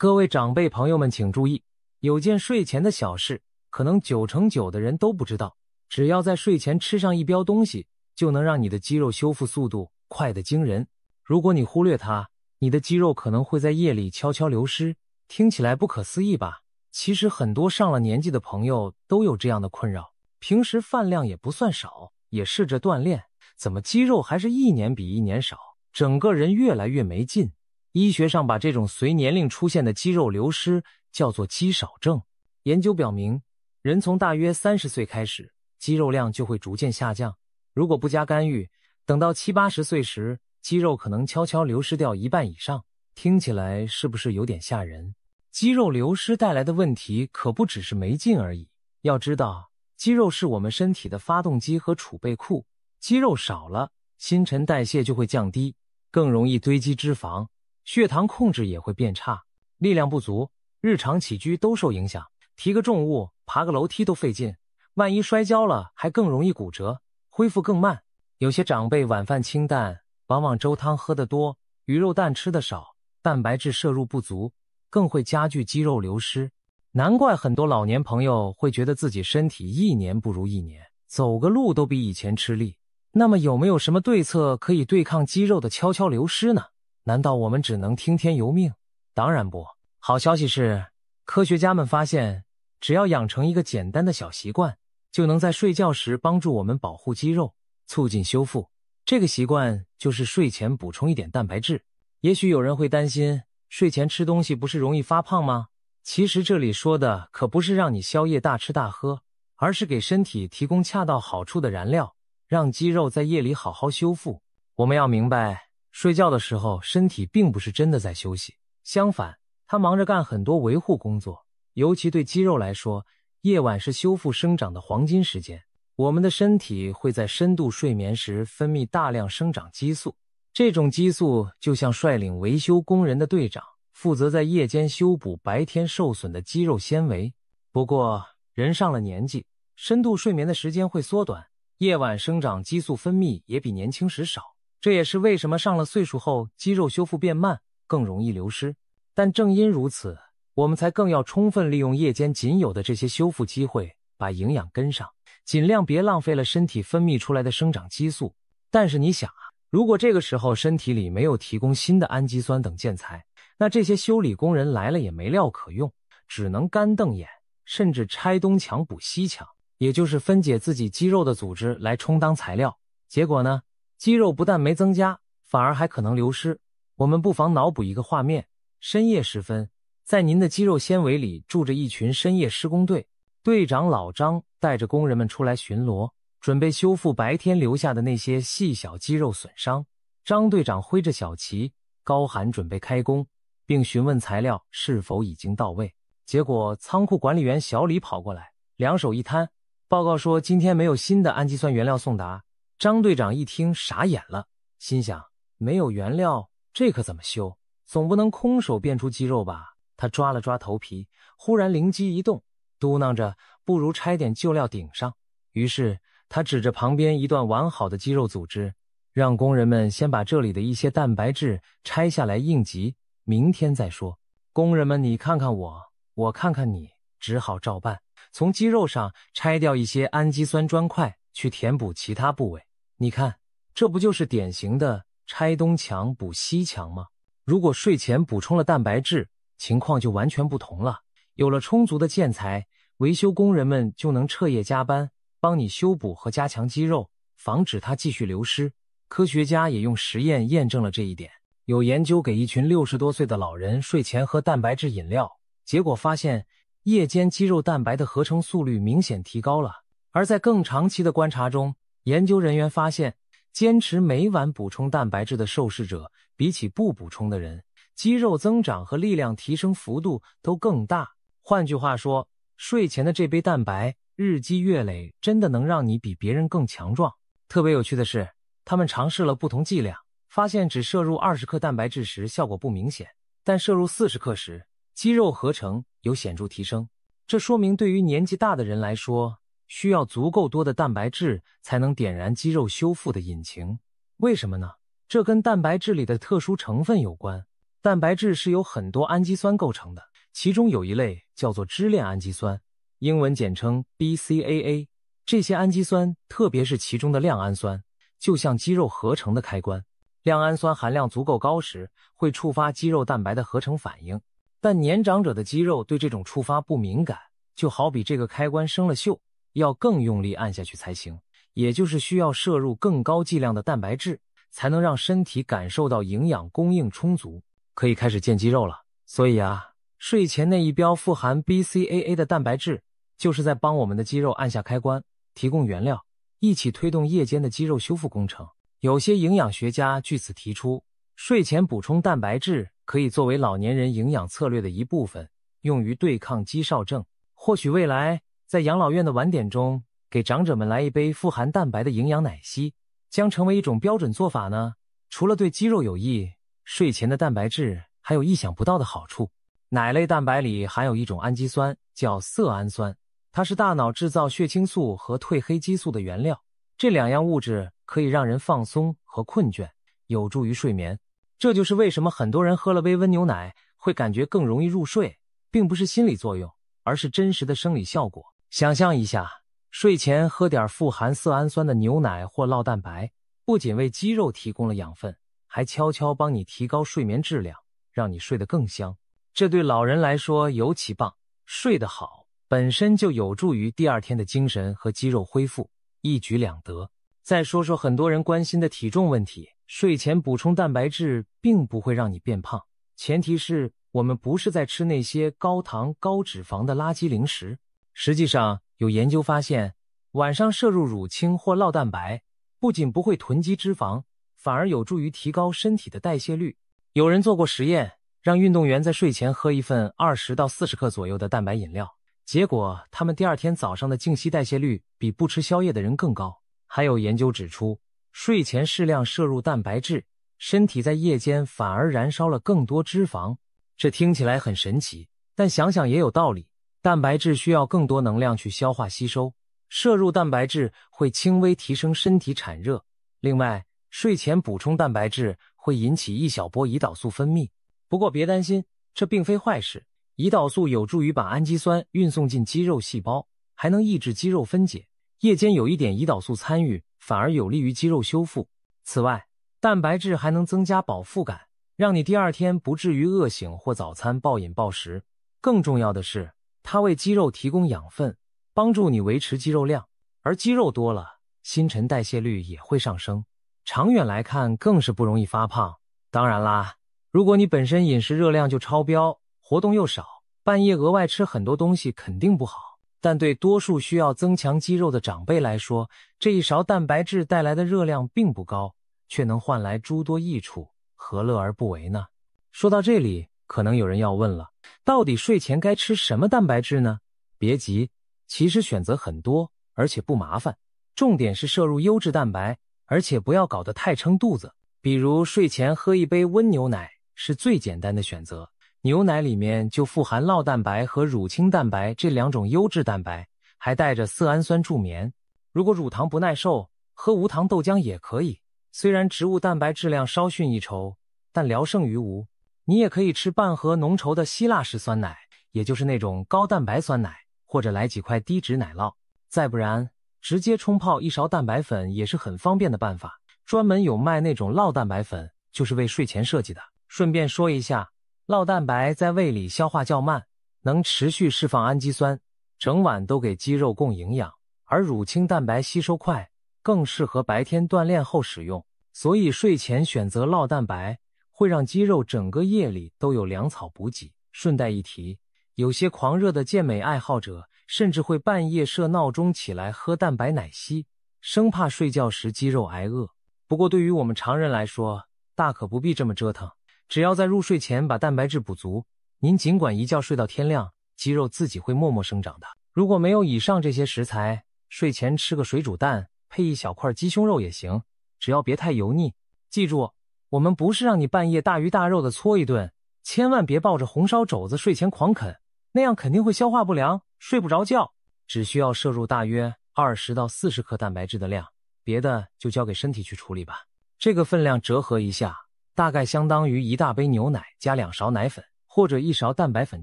各位长辈朋友们，请注意，有件睡前的小事，可能九成九的人都不知道。只要在睡前吃上一标东西，就能让你的肌肉修复速度快得惊人。如果你忽略它，你的肌肉可能会在夜里悄悄流失。听起来不可思议吧？其实很多上了年纪的朋友都有这样的困扰。平时饭量也不算少，也试着锻炼，怎么肌肉还是一年比一年少，整个人越来越没劲？医学上把这种随年龄出现的肌肉流失叫做肌少症。研究表明，人从大约三十岁开始，肌肉量就会逐渐下降。如果不加干预，等到七八十岁时，肌肉可能悄悄流失掉一半以上。听起来是不是有点吓人？肌肉流失带来的问题可不只是没劲而已。要知道，肌肉是我们身体的发动机和储备库，肌肉少了，新陈代谢就会降低，更容易堆积脂肪。血糖控制也会变差，力量不足，日常起居都受影响，提个重物、爬个楼梯都费劲，万一摔跤了还更容易骨折，恢复更慢。有些长辈晚饭清淡，往往粥汤喝得多，鱼肉蛋吃得少，蛋白质摄入不足，更会加剧肌肉流失。难怪很多老年朋友会觉得自己身体一年不如一年，走个路都比以前吃力。那么，有没有什么对策可以对抗肌肉的悄悄流失呢？难道我们只能听天由命？当然不。好消息是，科学家们发现，只要养成一个简单的小习惯，就能在睡觉时帮助我们保护肌肉、促进修复。这个习惯就是睡前补充一点蛋白质。也许有人会担心，睡前吃东西不是容易发胖吗？其实这里说的可不是让你宵夜大吃大喝，而是给身体提供恰到好处的燃料，让肌肉在夜里好好修复。我们要明白。睡觉的时候，身体并不是真的在休息。相反，他忙着干很多维护工作。尤其对肌肉来说，夜晚是修复生长的黄金时间。我们的身体会在深度睡眠时分泌大量生长激素，这种激素就像率领维修工人的队长，负责在夜间修补白天受损的肌肉纤维。不过，人上了年纪，深度睡眠的时间会缩短，夜晚生长激素分泌也比年轻时少。这也是为什么上了岁数后，肌肉修复变慢，更容易流失。但正因如此，我们才更要充分利用夜间仅有的这些修复机会，把营养跟上，尽量别浪费了身体分泌出来的生长激素。但是你想啊，如果这个时候身体里没有提供新的氨基酸等建材，那这些修理工人来了也没料可用，只能干瞪眼，甚至拆东墙补西墙，也就是分解自己肌肉的组织来充当材料。结果呢？肌肉不但没增加，反而还可能流失。我们不妨脑补一个画面：深夜时分，在您的肌肉纤维里住着一群深夜施工队，队长老张带着工人们出来巡逻，准备修复白天留下的那些细小肌肉损伤。张队长挥着小旗，高喊准备开工，并询问材料是否已经到位。结果，仓库管理员小李跑过来，两手一摊，报告说今天没有新的氨基酸原料送达。张队长一听傻眼了，心想：没有原料，这可怎么修？总不能空手变出肌肉吧？他抓了抓头皮，忽然灵机一动，嘟囔着：“不如拆点旧料顶上。”于是他指着旁边一段完好的肌肉组织，让工人们先把这里的一些蛋白质拆下来应急，明天再说。工人们，你看看我，我看看你，只好照办，从肌肉上拆掉一些氨基酸砖块，去填补其他部位。你看，这不就是典型的拆东墙补西墙吗？如果睡前补充了蛋白质，情况就完全不同了。有了充足的建材，维修工人们就能彻夜加班，帮你修补和加强肌肉，防止它继续流失。科学家也用实验验证了这一点。有研究给一群六十多岁的老人睡前喝蛋白质饮料，结果发现夜间肌肉蛋白的合成速率明显提高了。而在更长期的观察中，研究人员发现，坚持每晚补充蛋白质的受试者，比起不补充的人，肌肉增长和力量提升幅度都更大。换句话说，睡前的这杯蛋白，日积月累，真的能让你比别人更强壮。特别有趣的是，他们尝试了不同剂量，发现只摄入二十克蛋白质时效果不明显，但摄入四十克时，肌肉合成有显著提升。这说明，对于年纪大的人来说，需要足够多的蛋白质才能点燃肌肉修复的引擎，为什么呢？这跟蛋白质里的特殊成分有关。蛋白质是由很多氨基酸构成的，其中有一类叫做支链氨基酸，英文简称 BCAA。这些氨基酸，特别是其中的亮氨酸，就像肌肉合成的开关。亮氨酸含量足够高时，会触发肌肉蛋白的合成反应。但年长者的肌肉对这种触发不敏感，就好比这个开关生了锈。要更用力按下去才行，也就是需要摄入更高剂量的蛋白质，才能让身体感受到营养供应充足，可以开始建肌肉了。所以啊，睡前那一标富含 BCAA 的蛋白质，就是在帮我们的肌肉按下开关，提供原料，一起推动夜间的肌肉修复工程。有些营养学家据此提出，睡前补充蛋白质可以作为老年人营养策略的一部分，用于对抗肌少症。或许未来。在养老院的晚点中，给长者们来一杯富含蛋白的营养奶昔，将成为一种标准做法呢。除了对肌肉有益，睡前的蛋白质还有意想不到的好处。奶类蛋白里含有一种氨基酸叫色氨酸，它是大脑制造血清素和褪黑激素的原料。这两样物质可以让人放松和困倦，有助于睡眠。这就是为什么很多人喝了杯温牛奶会感觉更容易入睡，并不是心理作用，而是真实的生理效果。想象一下，睡前喝点富含色氨酸的牛奶或酪蛋白，不仅为肌肉提供了养分，还悄悄帮你提高睡眠质量，让你睡得更香。这对老人来说尤其棒，睡得好本身就有助于第二天的精神和肌肉恢复，一举两得。再说说很多人关心的体重问题，睡前补充蛋白质并不会让你变胖，前提是我们不是在吃那些高糖高脂肪的垃圾零食。实际上，有研究发现，晚上摄入乳清或酪蛋白，不仅不会囤积脂肪，反而有助于提高身体的代谢率。有人做过实验，让运动员在睡前喝一份二十到四十克左右的蛋白饮料，结果他们第二天早上的静息代谢率比不吃宵夜的人更高。还有研究指出，睡前适量摄入蛋白质，身体在夜间反而燃烧了更多脂肪。这听起来很神奇，但想想也有道理。蛋白质需要更多能量去消化吸收，摄入蛋白质会轻微提升身体产热。另外，睡前补充蛋白质会引起一小波胰岛素分泌。不过别担心，这并非坏事。胰岛素有助于把氨基酸运送进肌肉细胞，还能抑制肌肉分解。夜间有一点胰岛素参与，反而有利于肌肉修复。此外，蛋白质还能增加饱腹感，让你第二天不至于饿醒或早餐暴饮暴食。更重要的是。它为肌肉提供养分，帮助你维持肌肉量，而肌肉多了，新陈代谢率也会上升，长远来看更是不容易发胖。当然啦，如果你本身饮食热量就超标，活动又少，半夜额外吃很多东西肯定不好。但对多数需要增强肌肉的长辈来说，这一勺蛋白质带来的热量并不高，却能换来诸多益处，何乐而不为呢？说到这里。可能有人要问了，到底睡前该吃什么蛋白质呢？别急，其实选择很多，而且不麻烦。重点是摄入优质蛋白，而且不要搞得太撑肚子。比如睡前喝一杯温牛奶是最简单的选择，牛奶里面就富含酪蛋白和乳清蛋白这两种优质蛋白，还带着色氨酸助眠。如果乳糖不耐受，喝无糖豆浆也可以。虽然植物蛋白质量稍逊一筹，但聊胜于无。你也可以吃半盒浓稠的希腊式酸奶，也就是那种高蛋白酸奶，或者来几块低脂奶酪。再不然，直接冲泡一勺蛋白粉也是很方便的办法。专门有卖那种酪蛋白粉，就是为睡前设计的。顺便说一下，酪蛋白在胃里消化较慢，能持续释放氨基酸，整晚都给肌肉供营养。而乳清蛋白吸收快，更适合白天锻炼后使用。所以睡前选择酪蛋白。会让肌肉整个夜里都有粮草补给。顺带一提，有些狂热的健美爱好者甚至会半夜设闹钟起来喝蛋白奶昔，生怕睡觉时肌肉挨饿。不过对于我们常人来说，大可不必这么折腾。只要在入睡前把蛋白质补足，您尽管一觉睡到天亮，肌肉自己会默默生长的。如果没有以上这些食材，睡前吃个水煮蛋配一小块鸡胸肉也行，只要别太油腻。记住。我们不是让你半夜大鱼大肉的搓一顿，千万别抱着红烧肘子睡前狂啃，那样肯定会消化不良，睡不着觉。只需要摄入大约二十到四十克蛋白质的量，别的就交给身体去处理吧。这个分量折合一下，大概相当于一大杯牛奶加两勺奶粉，或者一勺蛋白粉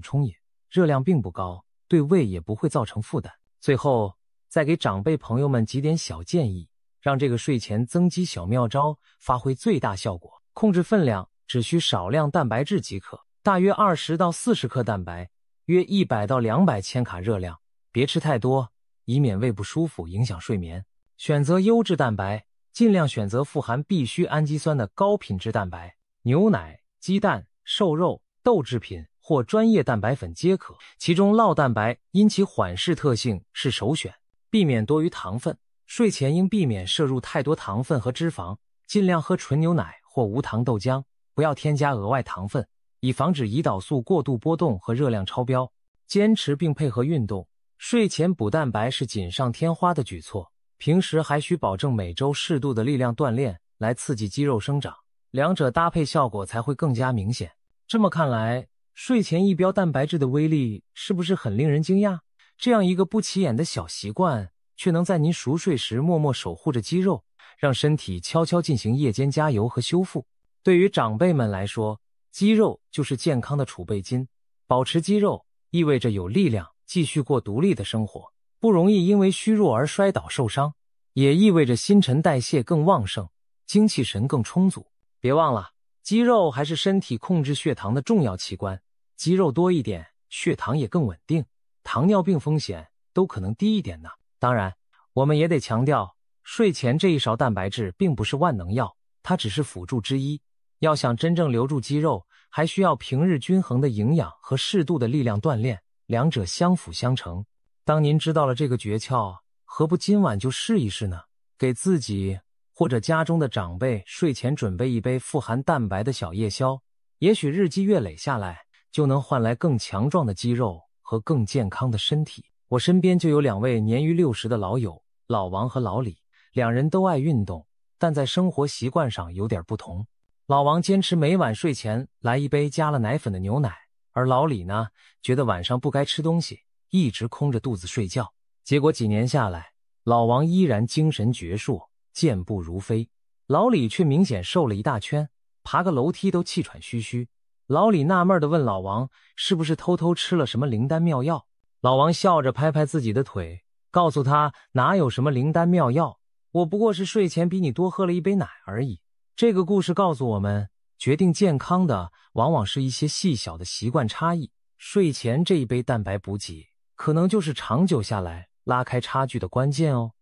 冲饮，热量并不高，对胃也不会造成负担。最后再给长辈朋友们几点小建议，让这个睡前增肌小妙招发挥最大效果。控制分量，只需少量蛋白质即可，大约二十到四十克蛋白，约一百到两百千卡热量。别吃太多，以免胃不舒服，影响睡眠。选择优质蛋白，尽量选择富含必需氨基酸的高品质蛋白，牛奶、鸡蛋、瘦肉、豆制品或专业蛋白粉皆可。其中酪蛋白因其缓释特性是首选。避免多余糖分，睡前应避免摄入太多糖分和脂肪，尽量喝纯牛奶。或无糖豆浆，不要添加额外糖分，以防止胰岛素过度波动和热量超标。坚持并配合运动，睡前补蛋白是锦上添花的举措。平时还需保证每周适度的力量锻炼，来刺激肌肉生长。两者搭配效果才会更加明显。这么看来，睡前一标蛋白质的威力是不是很令人惊讶？这样一个不起眼的小习惯，却能在您熟睡时默默守护着肌肉。让身体悄悄进行夜间加油和修复。对于长辈们来说，肌肉就是健康的储备金。保持肌肉意味着有力量继续过独立的生活，不容易因为虚弱而摔倒受伤，也意味着新陈代谢更旺盛，精气神更充足。别忘了，肌肉还是身体控制血糖的重要器官。肌肉多一点，血糖也更稳定，糖尿病风险都可能低一点呢。当然，我们也得强调。睡前这一勺蛋白质并不是万能药，它只是辅助之一。要想真正留住肌肉，还需要平日均衡的营养和适度的力量锻炼，两者相辅相成。当您知道了这个诀窍，何不今晚就试一试呢？给自己或者家中的长辈睡前准备一杯富含蛋白的小夜宵，也许日积月累下来，就能换来更强壮的肌肉和更健康的身体。我身边就有两位年逾六十的老友，老王和老李。两人都爱运动，但在生活习惯上有点不同。老王坚持每晚睡前来一杯加了奶粉的牛奶，而老李呢，觉得晚上不该吃东西，一直空着肚子睡觉。结果几年下来，老王依然精神矍铄，健步如飞，老李却明显瘦了一大圈，爬个楼梯都气喘吁吁。老李纳闷地问老王：“是不是偷偷吃了什么灵丹妙药？”老王笑着拍拍自己的腿，告诉他：“哪有什么灵丹妙药。”我不过是睡前比你多喝了一杯奶而已。这个故事告诉我们，决定健康的往往是一些细小的习惯差异。睡前这一杯蛋白补给，可能就是长久下来拉开差距的关键哦。